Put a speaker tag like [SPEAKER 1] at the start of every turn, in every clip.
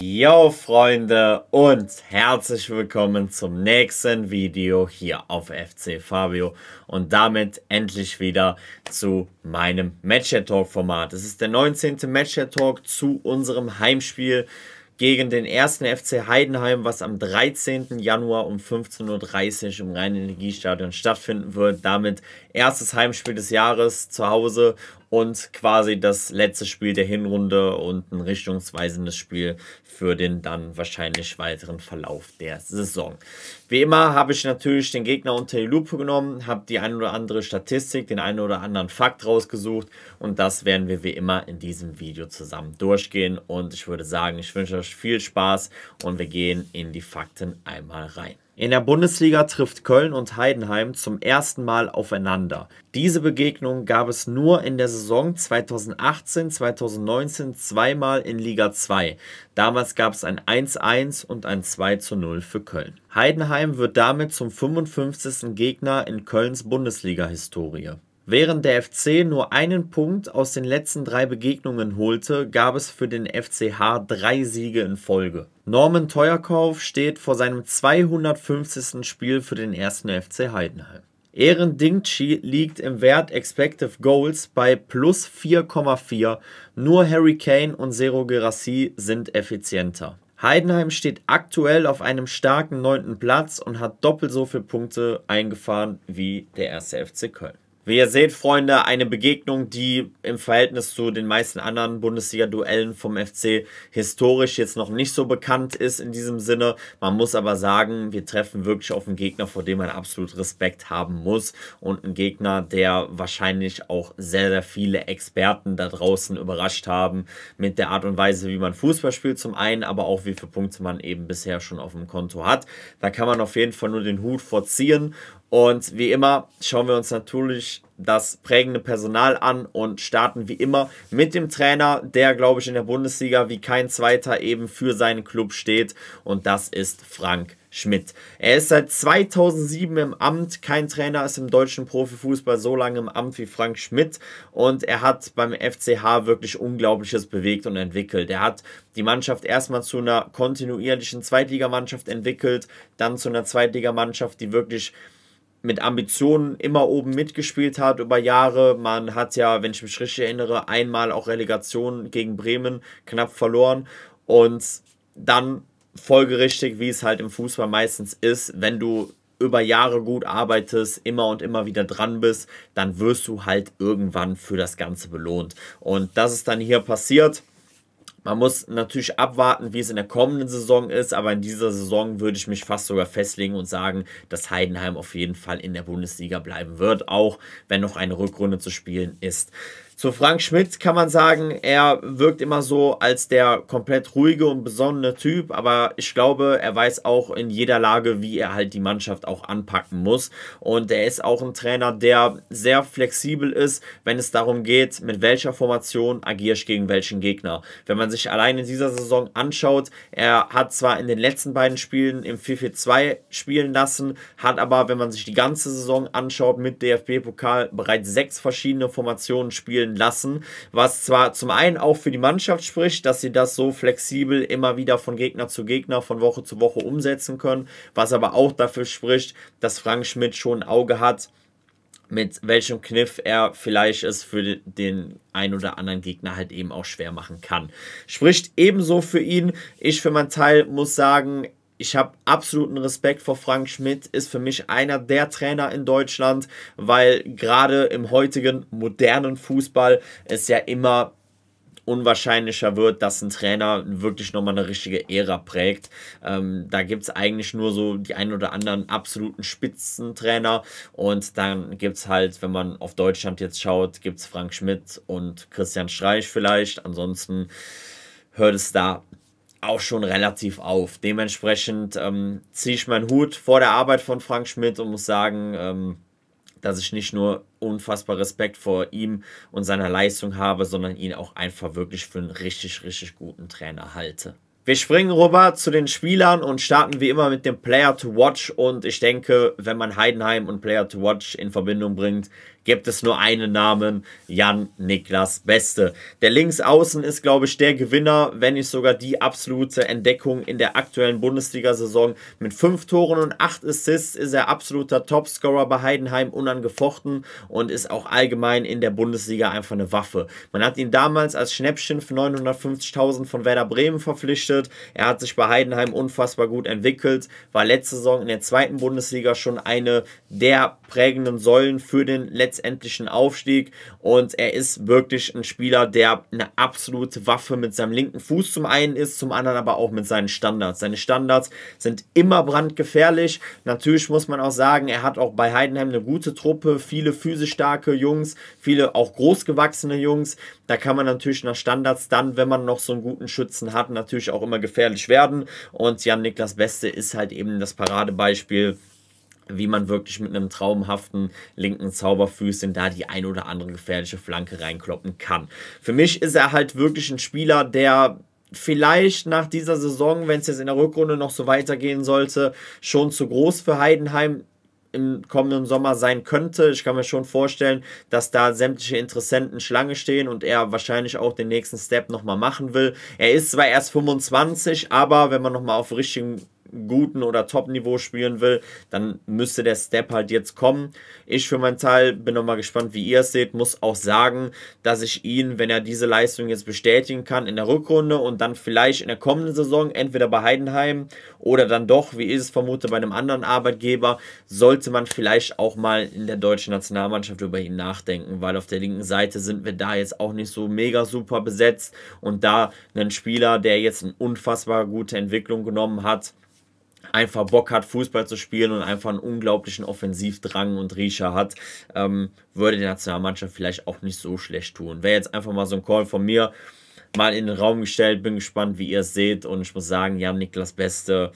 [SPEAKER 1] Yo Freunde und herzlich willkommen zum nächsten Video hier auf FC Fabio und damit endlich wieder zu meinem Matcher Talk Format. Es ist der 19. Matcher Talk zu unserem Heimspiel gegen den ersten FC Heidenheim, was am 13. Januar um 15.30 Uhr im Rhein-Energiestadion stattfinden wird. Damit erstes Heimspiel des Jahres zu Hause und quasi das letzte Spiel der Hinrunde und ein richtungsweisendes Spiel für den dann wahrscheinlich weiteren Verlauf der Saison. Wie immer habe ich natürlich den Gegner unter die Lupe genommen, habe die ein oder andere Statistik, den einen oder anderen Fakt rausgesucht und das werden wir wie immer in diesem Video zusammen durchgehen und ich würde sagen, ich wünsche euch viel Spaß und wir gehen in die Fakten einmal rein. In der Bundesliga trifft Köln und Heidenheim zum ersten Mal aufeinander. Diese Begegnung gab es nur in der Saison 2018-2019 zweimal in Liga 2. Damals gab es ein 1-1 und ein 2-0 für Köln. Heidenheim wird damit zum 55. Gegner in Kölns Bundesliga-Historie. Während der FC nur einen Punkt aus den letzten drei Begegnungen holte, gab es für den FCH drei Siege in Folge. Norman Teuerkauf steht vor seinem 250. Spiel für den ersten FC Heidenheim. Ehren Dingchi liegt im Wert Expective Goals bei plus 4,4. Nur Harry Kane und Zero Gerassi sind effizienter. Heidenheim steht aktuell auf einem starken neunten Platz und hat doppelt so viele Punkte eingefahren wie der erste FC Köln. Wie ihr seht, Freunde, eine Begegnung, die im Verhältnis zu den meisten anderen Bundesliga-Duellen vom FC historisch jetzt noch nicht so bekannt ist in diesem Sinne. Man muss aber sagen, wir treffen wirklich auf einen Gegner, vor dem man absolut Respekt haben muss und einen Gegner, der wahrscheinlich auch sehr, sehr viele Experten da draußen überrascht haben mit der Art und Weise, wie man Fußball spielt zum einen, aber auch wie viele Punkte man eben bisher schon auf dem Konto hat. Da kann man auf jeden Fall nur den Hut vorziehen und wie immer schauen wir uns natürlich das prägende Personal an und starten wie immer mit dem Trainer, der, glaube ich, in der Bundesliga wie kein zweiter eben für seinen Club steht. Und das ist Frank Schmidt. Er ist seit 2007 im Amt. Kein Trainer ist im deutschen Profifußball so lange im Amt wie Frank Schmidt. Und er hat beim FCH wirklich Unglaubliches bewegt und entwickelt. Er hat die Mannschaft erstmal zu einer kontinuierlichen Zweitligamannschaft entwickelt, dann zu einer Zweitligamannschaft, die wirklich mit Ambitionen immer oben mitgespielt hat über Jahre. Man hat ja, wenn ich mich richtig erinnere, einmal auch Relegation gegen Bremen knapp verloren. Und dann folgerichtig, wie es halt im Fußball meistens ist, wenn du über Jahre gut arbeitest, immer und immer wieder dran bist, dann wirst du halt irgendwann für das Ganze belohnt. Und das ist dann hier passiert. Man muss natürlich abwarten, wie es in der kommenden Saison ist, aber in dieser Saison würde ich mich fast sogar festlegen und sagen, dass Heidenheim auf jeden Fall in der Bundesliga bleiben wird, auch wenn noch eine Rückrunde zu spielen ist. Zu Frank Schmidt kann man sagen, er wirkt immer so als der komplett ruhige und besonnene Typ, aber ich glaube, er weiß auch in jeder Lage, wie er halt die Mannschaft auch anpacken muss. Und er ist auch ein Trainer, der sehr flexibel ist, wenn es darum geht, mit welcher Formation agierst ich gegen welchen Gegner. Wenn man sich allein in dieser Saison anschaut, er hat zwar in den letzten beiden Spielen im 4-4-2 spielen lassen, hat aber, wenn man sich die ganze Saison anschaut, mit DFB-Pokal bereits sechs verschiedene Formationen spielen spielen lassen, was zwar zum einen auch für die Mannschaft spricht, dass sie das so flexibel immer wieder von Gegner zu Gegner, von Woche zu Woche umsetzen können, was aber auch dafür spricht, dass Frank Schmidt schon ein Auge hat, mit welchem Kniff er vielleicht es für den ein oder anderen Gegner halt eben auch schwer machen kann. Spricht ebenso für ihn. Ich für meinen Teil muss sagen, ich habe absoluten Respekt vor Frank Schmidt, ist für mich einer der Trainer in Deutschland, weil gerade im heutigen modernen Fußball es ja immer unwahrscheinlicher wird, dass ein Trainer wirklich nochmal eine richtige Ära prägt. Ähm, da gibt es eigentlich nur so die einen oder anderen absoluten Spitzentrainer und dann gibt es halt, wenn man auf Deutschland jetzt schaut, gibt es Frank Schmidt und Christian Streich vielleicht. Ansonsten hört es da auch schon relativ auf. Dementsprechend ähm, ziehe ich meinen Hut vor der Arbeit von Frank Schmidt und muss sagen, ähm, dass ich nicht nur unfassbar Respekt vor ihm und seiner Leistung habe, sondern ihn auch einfach wirklich für einen richtig, richtig guten Trainer halte. Wir springen rüber zu den Spielern und starten wie immer mit dem Player to Watch. Und ich denke, wenn man Heidenheim und Player to Watch in Verbindung bringt, gibt es nur einen Namen, Jan Niklas Beste. Der Linksaußen ist, glaube ich, der Gewinner, wenn nicht sogar die absolute Entdeckung in der aktuellen Bundesliga-Saison. Mit fünf Toren und acht Assists ist er absoluter Topscorer bei Heidenheim unangefochten und ist auch allgemein in der Bundesliga einfach eine Waffe. Man hat ihn damals als Schnäppchen für 950.000 von Werder Bremen verpflichtet. Er hat sich bei Heidenheim unfassbar gut entwickelt, war letzte Saison in der zweiten Bundesliga schon eine der prägenden Säulen für den letzten letztendlichen Aufstieg. Und er ist wirklich ein Spieler, der eine absolute Waffe mit seinem linken Fuß zum einen ist, zum anderen aber auch mit seinen Standards. Seine Standards sind immer brandgefährlich. Natürlich muss man auch sagen, er hat auch bei Heidenheim eine gute Truppe, viele physisch starke Jungs, viele auch großgewachsene Jungs. Da kann man natürlich nach Standards dann, wenn man noch so einen guten Schützen hat, natürlich auch immer gefährlich werden. Und Jan Niklas Beste ist halt eben das Paradebeispiel wie man wirklich mit einem traumhaften linken Zauberfüßchen da die ein oder andere gefährliche Flanke reinkloppen kann. Für mich ist er halt wirklich ein Spieler, der vielleicht nach dieser Saison, wenn es jetzt in der Rückrunde noch so weitergehen sollte, schon zu groß für Heidenheim im kommenden Sommer sein könnte. Ich kann mir schon vorstellen, dass da sämtliche Interessenten Schlange stehen und er wahrscheinlich auch den nächsten Step nochmal machen will. Er ist zwar erst 25, aber wenn man nochmal auf richtigen guten oder Top-Niveau spielen will, dann müsste der Step halt jetzt kommen. Ich für meinen Teil bin nochmal gespannt, wie ihr es seht, muss auch sagen, dass ich ihn, wenn er diese Leistung jetzt bestätigen kann in der Rückrunde und dann vielleicht in der kommenden Saison, entweder bei Heidenheim oder dann doch, wie ich es vermute, bei einem anderen Arbeitgeber, sollte man vielleicht auch mal in der deutschen Nationalmannschaft über ihn nachdenken, weil auf der linken Seite sind wir da jetzt auch nicht so mega super besetzt und da einen Spieler, der jetzt eine unfassbar gute Entwicklung genommen hat, einfach Bock hat, Fußball zu spielen und einfach einen unglaublichen Offensivdrang und Riecher hat, ähm, würde die Nationalmannschaft vielleicht auch nicht so schlecht tun. Wäre jetzt einfach mal so ein Call von mir mal in den Raum gestellt. Bin gespannt, wie ihr es seht. Und ich muss sagen, Jan Niklas Beste.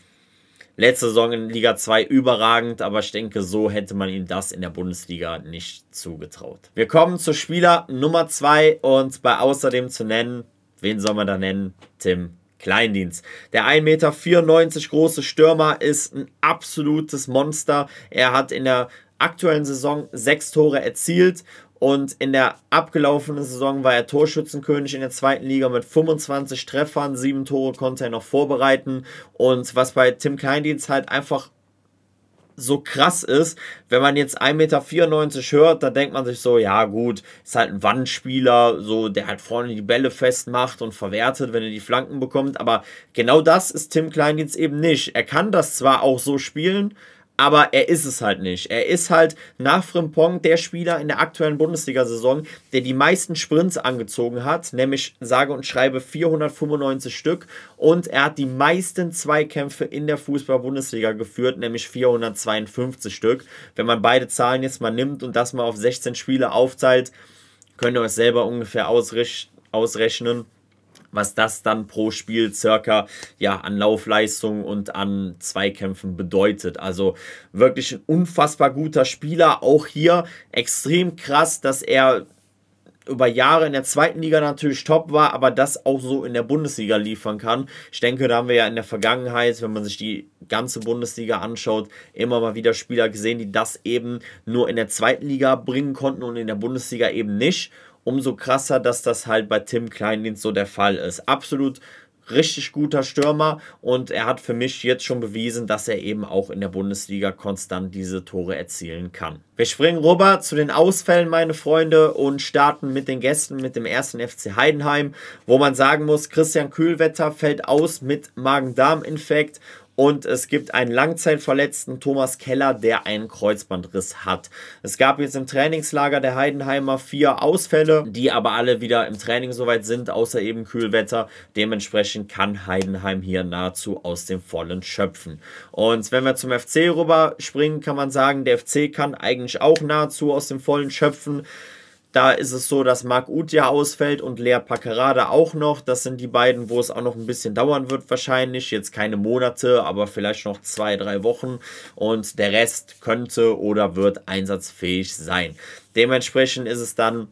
[SPEAKER 1] Letzte Saison in Liga 2 überragend, aber ich denke, so hätte man ihm das in der Bundesliga nicht zugetraut. Wir kommen zu Spieler Nummer 2 und bei außerdem zu nennen, wen soll man da nennen? Tim Kleindienst. Der 1,94 Meter große Stürmer ist ein absolutes Monster. Er hat in der aktuellen Saison sechs Tore erzielt und in der abgelaufenen Saison war er Torschützenkönig in der zweiten Liga mit 25 Treffern, sieben Tore konnte er noch vorbereiten. Und was bei Tim Kleindienst halt einfach so krass ist. Wenn man jetzt 1,94 Meter hört, da denkt man sich so, ja gut, ist halt ein Wandspieler, so der halt vorne die Bälle festmacht und verwertet, wenn er die Flanken bekommt. Aber genau das ist Tim Klein jetzt eben nicht. Er kann das zwar auch so spielen, aber er ist es halt nicht. Er ist halt nach Frimpong der Spieler in der aktuellen Bundesliga-Saison, der die meisten Sprints angezogen hat, nämlich sage und schreibe 495 Stück und er hat die meisten Zweikämpfe in der Fußball-Bundesliga geführt, nämlich 452 Stück. Wenn man beide Zahlen jetzt mal nimmt und das mal auf 16 Spiele aufteilt, könnt ihr euch selber ungefähr ausrechnen was das dann pro Spiel circa ja an Laufleistung und an Zweikämpfen bedeutet. Also wirklich ein unfassbar guter Spieler. Auch hier extrem krass, dass er über Jahre in der zweiten Liga natürlich top war, aber das auch so in der Bundesliga liefern kann. Ich denke, da haben wir ja in der Vergangenheit, wenn man sich die ganze Bundesliga anschaut, immer mal wieder Spieler gesehen, die das eben nur in der zweiten Liga bringen konnten und in der Bundesliga eben nicht umso krasser, dass das halt bei Tim Kleindienst so der Fall ist. Absolut richtig guter Stürmer und er hat für mich jetzt schon bewiesen, dass er eben auch in der Bundesliga konstant diese Tore erzielen kann. Wir springen rüber zu den Ausfällen, meine Freunde, und starten mit den Gästen mit dem ersten FC Heidenheim, wo man sagen muss, Christian Kühlwetter fällt aus mit Magen-Darm-Infekt und es gibt einen Langzeitverletzten, Thomas Keller, der einen Kreuzbandriss hat. Es gab jetzt im Trainingslager der Heidenheimer vier Ausfälle, die aber alle wieder im Training soweit sind, außer eben Kühlwetter. Dementsprechend kann Heidenheim hier nahezu aus dem Vollen schöpfen. Und wenn wir zum FC rüber springen, kann man sagen, der FC kann eigentlich auch nahezu aus dem Vollen schöpfen. Da ist es so, dass Marc Utia ausfällt und Lea Packerada auch noch. Das sind die beiden, wo es auch noch ein bisschen dauern wird wahrscheinlich. Jetzt keine Monate, aber vielleicht noch zwei, drei Wochen. Und der Rest könnte oder wird einsatzfähig sein. Dementsprechend ist es dann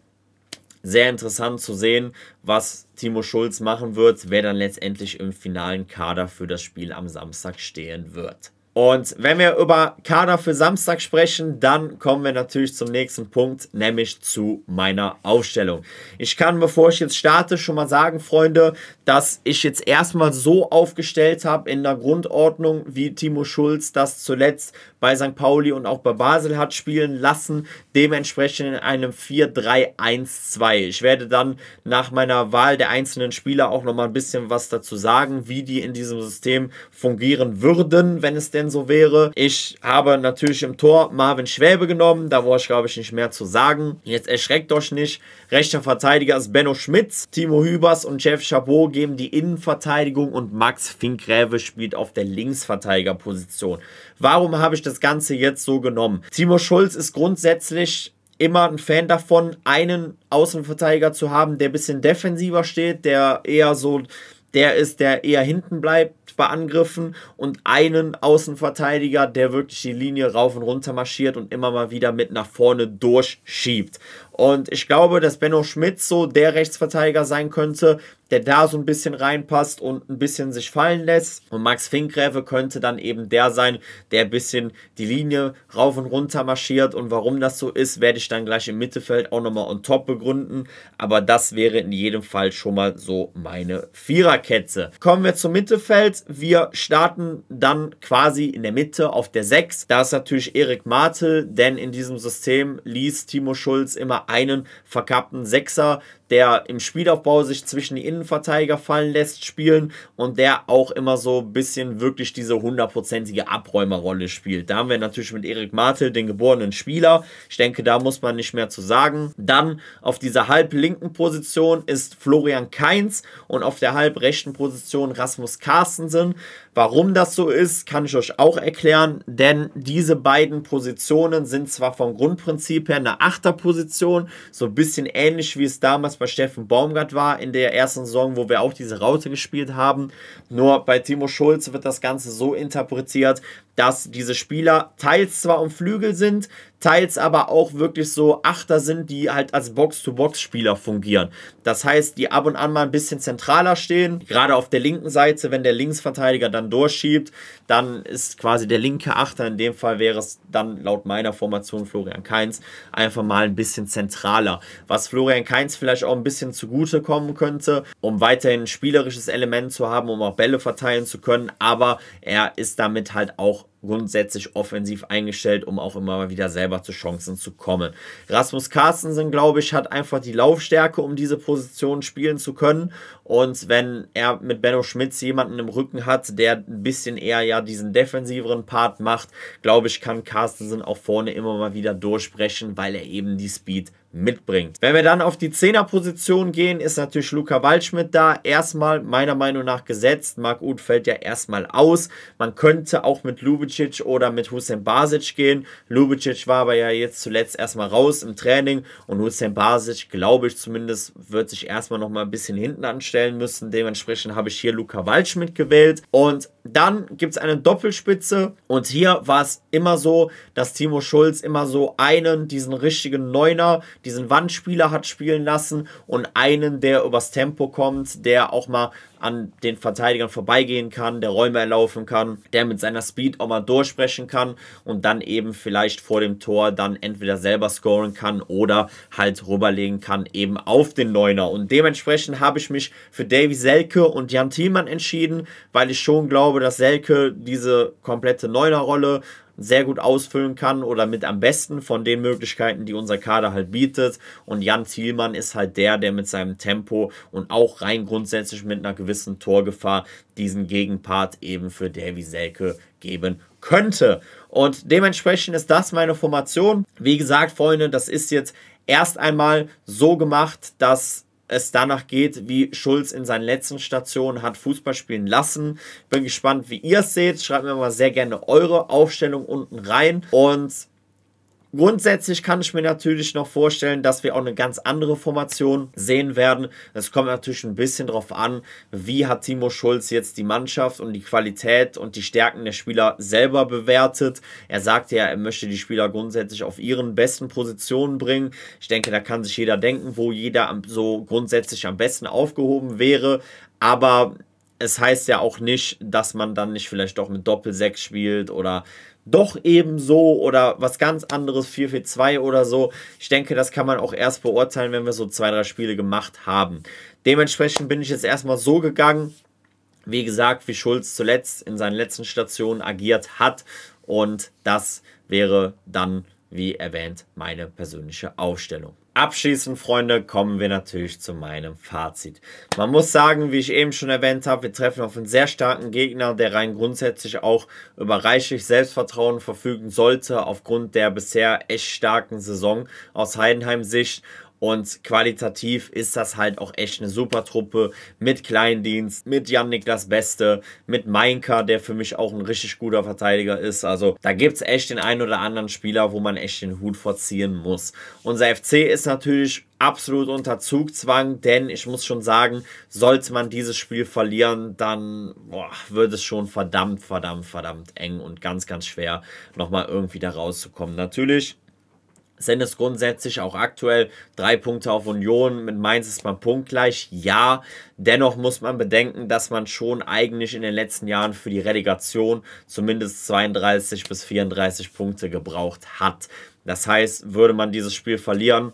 [SPEAKER 1] sehr interessant zu sehen, was Timo Schulz machen wird, wer dann letztendlich im finalen Kader für das Spiel am Samstag stehen wird. Und wenn wir über Kader für Samstag sprechen, dann kommen wir natürlich zum nächsten Punkt, nämlich zu meiner Aufstellung. Ich kann, bevor ich jetzt starte, schon mal sagen, Freunde, dass ich jetzt erstmal so aufgestellt habe in der Grundordnung, wie Timo Schulz das zuletzt bei St. Pauli und auch bei Basel hat spielen lassen, dementsprechend in einem 4-3-1-2. Ich werde dann nach meiner Wahl der einzelnen Spieler auch nochmal ein bisschen was dazu sagen, wie die in diesem System fungieren würden, wenn es denn so wäre. Ich habe natürlich im Tor Marvin Schwäbe genommen. Da brauche ich, glaube ich, nicht mehr zu sagen. Jetzt erschreckt euch nicht. Rechter Verteidiger ist Benno Schmitz. Timo Hübers und Jeff Chabot geben die Innenverteidigung und Max Finkräve spielt auf der Linksverteidigerposition. Warum habe ich das Ganze jetzt so genommen? Timo Schulz ist grundsätzlich immer ein Fan davon, einen Außenverteidiger zu haben, der ein bisschen defensiver steht, der eher so der ist, der eher hinten bleibt bei Angriffen und einen Außenverteidiger, der wirklich die Linie rauf und runter marschiert und immer mal wieder mit nach vorne durchschiebt. Und ich glaube, dass Benno Schmidt so der Rechtsverteidiger sein könnte, der da so ein bisschen reinpasst und ein bisschen sich fallen lässt. Und Max Finkgräfe könnte dann eben der sein, der ein bisschen die Linie rauf und runter marschiert. Und warum das so ist, werde ich dann gleich im Mittelfeld auch nochmal on top begründen. Aber das wäre in jedem Fall schon mal so meine Viererkette. Kommen wir zum Mittelfeld. Wir starten dann quasi in der Mitte auf der 6. Da ist natürlich Erik Martel, denn in diesem System ließ Timo Schulz immer einen verkappten Sechser der im Spielaufbau sich zwischen die Innenverteidiger fallen lässt, spielen und der auch immer so ein bisschen wirklich diese hundertprozentige Abräumerrolle spielt. Da haben wir natürlich mit Erik Martel den geborenen Spieler. Ich denke, da muss man nicht mehr zu sagen. Dann auf dieser halblinken Position ist Florian Keins und auf der halbrechten Position Rasmus Carstensen. Warum das so ist, kann ich euch auch erklären, denn diese beiden Positionen sind zwar vom Grundprinzip her eine Achterposition, so ein bisschen ähnlich wie es damals bei Steffen Baumgart war in der ersten Saison, wo wir auch diese Raute gespielt haben. Nur bei Timo Schulz wird das Ganze so interpretiert, dass diese Spieler teils zwar um Flügel sind, teils aber auch wirklich so Achter sind, die halt als Box-to-Box-Spieler fungieren. Das heißt, die ab und an mal ein bisschen zentraler stehen, gerade auf der linken Seite, wenn der Linksverteidiger dann durchschiebt, dann ist quasi der linke Achter, in dem Fall wäre es dann laut meiner Formation Florian Kainz, einfach mal ein bisschen zentraler. Was Florian Kainz vielleicht auch ein bisschen zugutekommen könnte, um weiterhin ein spielerisches Element zu haben, um auch Bälle verteilen zu können, aber er ist damit halt auch grundsätzlich offensiv eingestellt, um auch immer mal wieder selber zu Chancen zu kommen. Rasmus Carstensen, glaube ich, hat einfach die Laufstärke, um diese Position spielen zu können. Und wenn er mit Benno Schmitz jemanden im Rücken hat, der ein bisschen eher ja diesen defensiveren Part macht, glaube ich, kann Carstensen auch vorne immer mal wieder durchbrechen, weil er eben die Speed mitbringt. Wenn wir dann auf die Zehnerposition gehen, ist natürlich Luca Waldschmidt da. Erstmal meiner Meinung nach gesetzt. Marc Uth fällt ja erstmal aus. Man könnte auch mit Lubicic oder mit Hussein Basic gehen. Lubicic war aber ja jetzt zuletzt erstmal raus im Training und Hussein Basic, glaube ich zumindest, wird sich erstmal nochmal ein bisschen hinten anstellen müssen. Dementsprechend habe ich hier Luca Waldschmidt gewählt. Und dann gibt es eine Doppelspitze und hier war es immer so, dass Timo Schulz immer so einen, diesen richtigen Neuner, diesen Wandspieler hat spielen lassen und einen, der übers Tempo kommt, der auch mal an den Verteidigern vorbeigehen kann, der Räume erlaufen kann, der mit seiner Speed auch mal durchbrechen kann und dann eben vielleicht vor dem Tor dann entweder selber scoren kann oder halt rüberlegen kann eben auf den Neuner. Und dementsprechend habe ich mich für Davy Selke und Jan Thielmann entschieden, weil ich schon glaube, dass Selke diese komplette Neunerrolle sehr gut ausfüllen kann oder mit am besten von den Möglichkeiten, die unser Kader halt bietet. Und Jan Thielmann ist halt der, der mit seinem Tempo und auch rein grundsätzlich mit einer gewissen Torgefahr diesen Gegenpart eben für Davy Selke geben könnte. Und dementsprechend ist das meine Formation. Wie gesagt, Freunde, das ist jetzt erst einmal so gemacht, dass es danach geht, wie Schulz in seinen letzten Stationen hat Fußball spielen lassen. Bin gespannt, wie ihr es seht. Schreibt mir mal sehr gerne eure Aufstellung unten rein. Und Grundsätzlich kann ich mir natürlich noch vorstellen, dass wir auch eine ganz andere Formation sehen werden. Es kommt natürlich ein bisschen darauf an, wie hat Timo Schulz jetzt die Mannschaft und die Qualität und die Stärken der Spieler selber bewertet. Er sagte ja, er möchte die Spieler grundsätzlich auf ihren besten Positionen bringen. Ich denke, da kann sich jeder denken, wo jeder so grundsätzlich am besten aufgehoben wäre. Aber es heißt ja auch nicht, dass man dann nicht vielleicht doch mit Doppel-6 spielt oder doch ebenso oder was ganz anderes, 4-4-2 oder so. Ich denke, das kann man auch erst beurteilen, wenn wir so zwei, drei Spiele gemacht haben. Dementsprechend bin ich jetzt erstmal so gegangen, wie gesagt, wie Schulz zuletzt in seinen letzten Stationen agiert hat. Und das wäre dann, wie erwähnt, meine persönliche Aufstellung. Abschließend, Freunde, kommen wir natürlich zu meinem Fazit. Man muss sagen, wie ich eben schon erwähnt habe, wir treffen auf einen sehr starken Gegner, der rein grundsätzlich auch über reichlich Selbstvertrauen verfügen sollte, aufgrund der bisher echt starken Saison aus Heidenheim-Sicht. Und qualitativ ist das halt auch echt eine super Truppe mit Kleindienst, mit Yannick das Beste, mit Meinka, der für mich auch ein richtig guter Verteidiger ist. Also da gibt es echt den einen oder anderen Spieler, wo man echt den Hut vorziehen muss. Unser FC ist natürlich absolut unter Zugzwang, denn ich muss schon sagen, sollte man dieses Spiel verlieren, dann boah, wird es schon verdammt, verdammt, verdammt eng und ganz, ganz schwer, nochmal irgendwie da rauszukommen. Natürlich sind es grundsätzlich auch aktuell drei Punkte auf Union. Mit Mainz ist man punktgleich. Ja, dennoch muss man bedenken, dass man schon eigentlich in den letzten Jahren für die Relegation zumindest 32 bis 34 Punkte gebraucht hat. Das heißt, würde man dieses Spiel verlieren,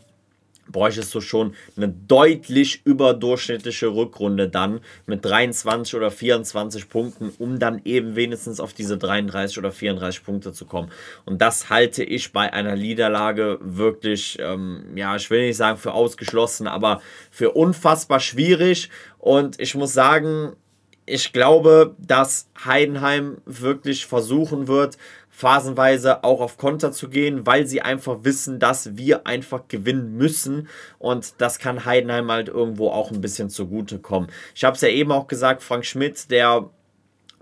[SPEAKER 1] bräuchtest du schon eine deutlich überdurchschnittliche Rückrunde dann mit 23 oder 24 Punkten, um dann eben wenigstens auf diese 33 oder 34 Punkte zu kommen. Und das halte ich bei einer Niederlage wirklich, ähm, ja, ich will nicht sagen für ausgeschlossen, aber für unfassbar schwierig. Und ich muss sagen, ich glaube, dass Heidenheim wirklich versuchen wird, phasenweise auch auf Konter zu gehen, weil sie einfach wissen, dass wir einfach gewinnen müssen und das kann Heidenheim halt irgendwo auch ein bisschen zugutekommen. Ich habe es ja eben auch gesagt, Frank Schmidt, der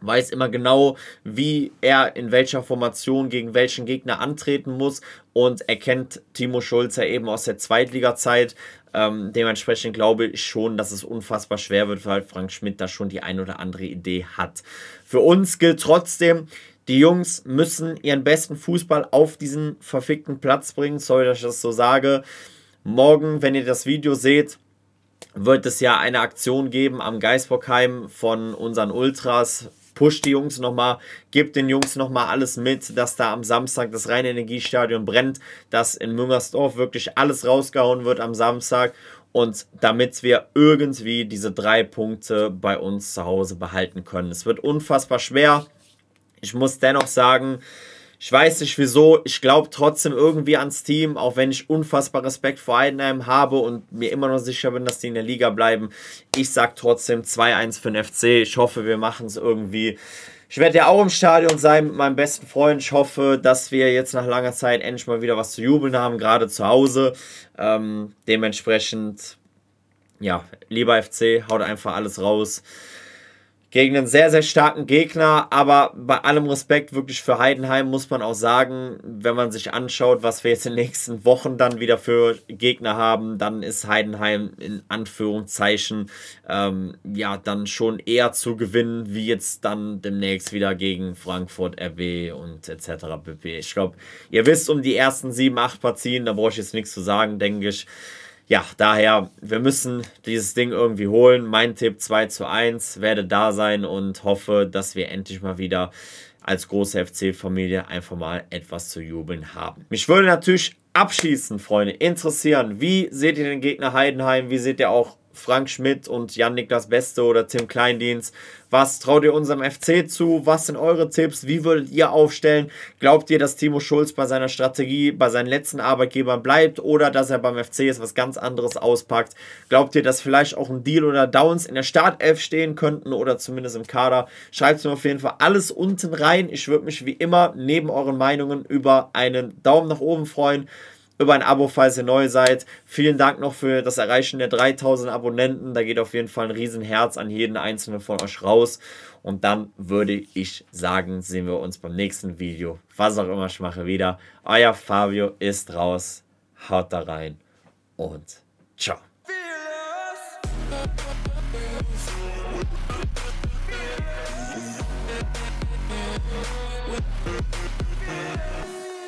[SPEAKER 1] weiß immer genau, wie er in welcher Formation gegen welchen Gegner antreten muss und erkennt Timo Schulze eben aus der Zweitliga-Zeit. Ähm, dementsprechend glaube ich schon, dass es unfassbar schwer wird, weil Frank Schmidt da schon die ein oder andere Idee hat. Für uns gilt trotzdem, die Jungs müssen ihren besten Fußball auf diesen verfickten Platz bringen. Sorry, dass ich das so sage. Morgen, wenn ihr das Video seht, wird es ja eine Aktion geben am Geisbockheim von unseren Ultras, pusht die Jungs nochmal, gebt den Jungs nochmal alles mit, dass da am Samstag das reine brennt, dass in Müngersdorf wirklich alles rausgehauen wird am Samstag und damit wir irgendwie diese drei Punkte bei uns zu Hause behalten können. Es wird unfassbar schwer. Ich muss dennoch sagen, ich weiß nicht wieso, ich glaube trotzdem irgendwie ans Team, auch wenn ich unfassbar Respekt vor Heidenheim habe und mir immer noch sicher bin, dass die in der Liga bleiben. Ich sag trotzdem 2-1 für den FC. Ich hoffe, wir machen es irgendwie. Ich werde ja auch im Stadion sein mit meinem besten Freund. Ich hoffe, dass wir jetzt nach langer Zeit endlich mal wieder was zu jubeln haben, gerade zu Hause. Ähm, dementsprechend, ja, lieber FC, haut einfach alles raus gegen einen sehr, sehr starken Gegner. Aber bei allem Respekt wirklich für Heidenheim muss man auch sagen, wenn man sich anschaut, was wir jetzt in den nächsten Wochen dann wieder für Gegner haben, dann ist Heidenheim in Anführungszeichen ähm, ja dann schon eher zu gewinnen, wie jetzt dann demnächst wieder gegen Frankfurt, RB und etc. pp. Ich glaube, ihr wisst um die ersten sieben, acht Partien, da brauche ich jetzt nichts zu sagen, denke ich ja, daher, wir müssen dieses Ding irgendwie holen. Mein Tipp 2 zu 1, werde da sein und hoffe, dass wir endlich mal wieder als große FC-Familie einfach mal etwas zu jubeln haben. Mich würde natürlich abschließend, Freunde, interessieren, wie seht ihr den Gegner Heidenheim? Wie seht ihr auch Frank Schmidt und Jan-Niklas Beste oder Tim Kleindienst. Was traut ihr unserem FC zu? Was sind eure Tipps? Wie würdet ihr aufstellen? Glaubt ihr, dass Timo Schulz bei seiner Strategie, bei seinen letzten Arbeitgebern bleibt oder dass er beim FC ist, was ganz anderes auspackt? Glaubt ihr, dass vielleicht auch ein Deal oder Downs in der Startelf stehen könnten oder zumindest im Kader? Schreibt es mir auf jeden Fall alles unten rein. Ich würde mich wie immer neben euren Meinungen über einen Daumen nach oben freuen über ein Abo, falls ihr neu seid. Vielen Dank noch für das Erreichen der 3000 Abonnenten. Da geht auf jeden Fall ein Riesenherz an jeden einzelnen von euch raus. Und dann würde ich sagen, sehen wir uns beim nächsten Video, was auch immer ich mache, wieder. Euer Fabio ist raus. Haut da rein und ciao.